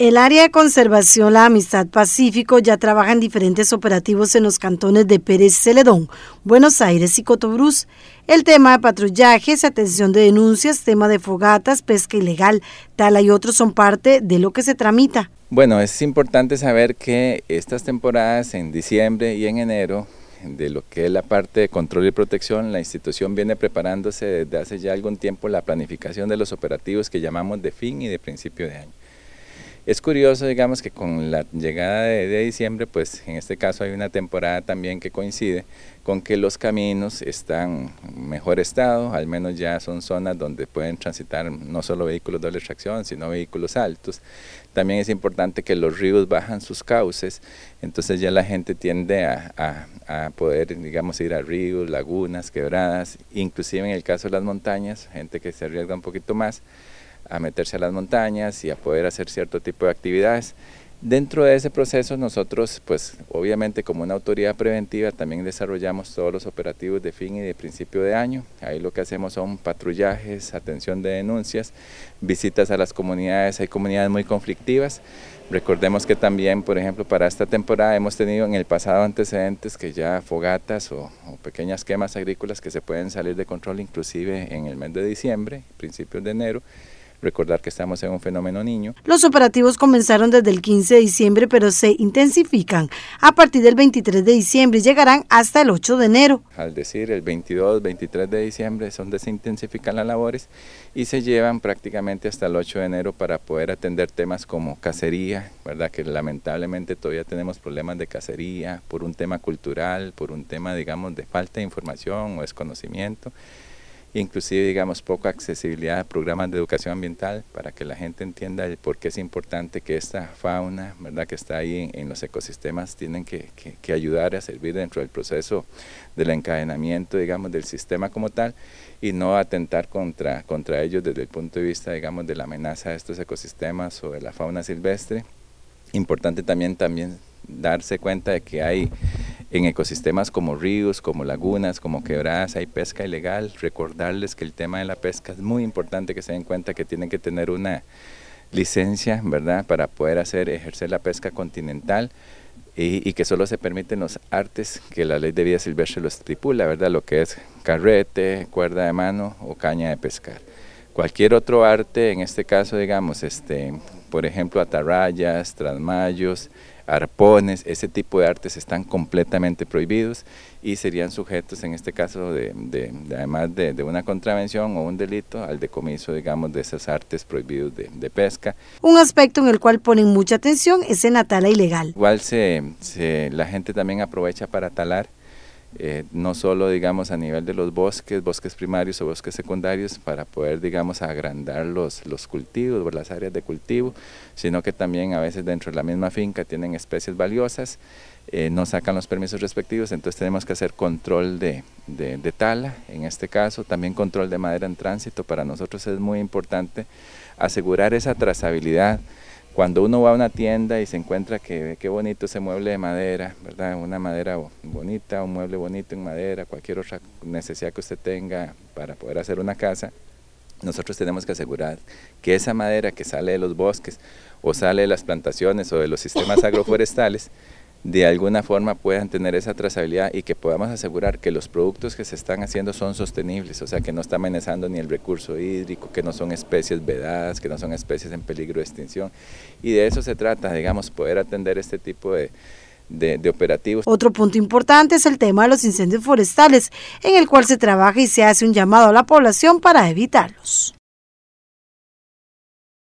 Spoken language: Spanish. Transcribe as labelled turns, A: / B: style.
A: El área de conservación La Amistad Pacífico ya trabaja en diferentes operativos en los cantones de Pérez Celedón, Buenos Aires y Cotobruz. El tema de patrullajes, atención de denuncias, tema de fogatas, pesca ilegal, tala y otros son parte de lo que se tramita.
B: Bueno, es importante saber que estas temporadas en diciembre y en enero de lo que es la parte de control y protección, la institución viene preparándose desde hace ya algún tiempo la planificación de los operativos que llamamos de fin y de principio de año. Es curioso, digamos, que con la llegada de, diciembre, pues en este caso hay una temporada también que coincide con que los caminos están en mejor estado, al menos ya son zonas donde pueden transitar no solo vehículos de doble tracción, sino vehículos altos. También es importante que los ríos bajan sus cauces, entonces ya la gente tiende a, a poder, digamos, ir a ríos, lagunas, quebradas, inclusive en el caso de las montañas, gente que se arriesga un poquito más, a meterse a las montañas y a poder hacer cierto tipo de actividades. Dentro de ese proceso nosotros, pues obviamente como una autoridad preventiva también desarrollamos todos los operativos de fin y de principio de año. Ahí lo que hacemos son patrullajes, atención de denuncias, visitas a las comunidades, hay comunidades muy conflictivas. Recordemos que también, por ejemplo, para esta temporada hemos tenido en el pasado antecedentes que ya fogatas o, pequeñas quemas agrícolas que se pueden salir de control inclusive en el mes de diciembre, principios de enero, recordar que estamos en un fenómeno niño.
A: Los operativos comenzaron desde el 15 de diciembre, pero se intensifican a partir del 23 de diciembre llegarán hasta el 8 de enero.
B: Al decir el 22, 23 de diciembre es donde se intensifican las labores y se llevan prácticamente hasta el 8 de enero para poder atender temas como cacería, ¿verdad? Que lamentablemente todavía tenemos problemas de cacería por un tema cultural, por un tema, digamos, de falta de información o desconocimiento inclusive digamos poca accesibilidad a programas de educación ambiental para que la gente entienda el por qué es importante que esta fauna verdad que está ahí en, los ecosistemas tienen que, ayudar a servir dentro del proceso del encadenamiento digamos del sistema como tal y no atentar contra, contra ellos desde el punto de vista digamos de la amenaza de estos ecosistemas o de la fauna silvestre importante también también darse cuenta de que hay en ecosistemas como ríos, como lagunas, como quebradas, hay pesca ilegal. Recordarles que el tema de la pesca es muy importante que se den cuenta que tienen que tener una licencia, ¿verdad?, para poder hacer, ejercer la pesca continental y, que solo se permiten los artes que la ley de vida silvestre lo estipula, ¿verdad?, lo que es carrete, cuerda de mano o caña de pescar. Cualquier otro arte, en este caso, digamos, este, por ejemplo, atarrayas, trasmayos, arpones, ese tipo de artes están completamente prohibidos y serían sujetos en este caso, de, de, además de, de, una contravención o un delito, al decomiso, digamos, de esas artes prohibidas de, pesca.
A: Un aspecto en el cual ponen mucha atención es en la tala ilegal.
B: Igual se, la gente también aprovecha para talar eh, no solo digamos a nivel de los bosques, bosques primarios o bosques secundarios, para poder digamos agrandar los, los cultivos o las áreas de cultivo, sino que también a veces dentro de la misma finca tienen especies valiosas, eh, no sacan los permisos respectivos, entonces tenemos que hacer control de, de tala, en este caso también control de madera en tránsito, para nosotros es muy importante asegurar esa trazabilidad cuando uno va a una tienda y se encuentra que qué bonito ese mueble de madera, ¿verdad? Una madera bonita, un mueble bonito en madera, cualquier otra necesidad que usted tenga para poder hacer una casa, nosotros tenemos que asegurar que esa madera que sale de los bosques o sale de las plantaciones o de los sistemas agroforestales de alguna forma puedan tener esa trazabilidad y que podamos asegurar que los productos que se están haciendo son sostenibles, o sea, que no está amenazando ni el recurso hídrico, que no son especies vedadas, que no son especies en peligro de extinción. Y de eso se trata, digamos, poder atender este tipo de, de, operativos.
A: Otro punto importante es el tema de los incendios forestales, en el cual se trabaja y se hace un llamado a la población para evitarlos.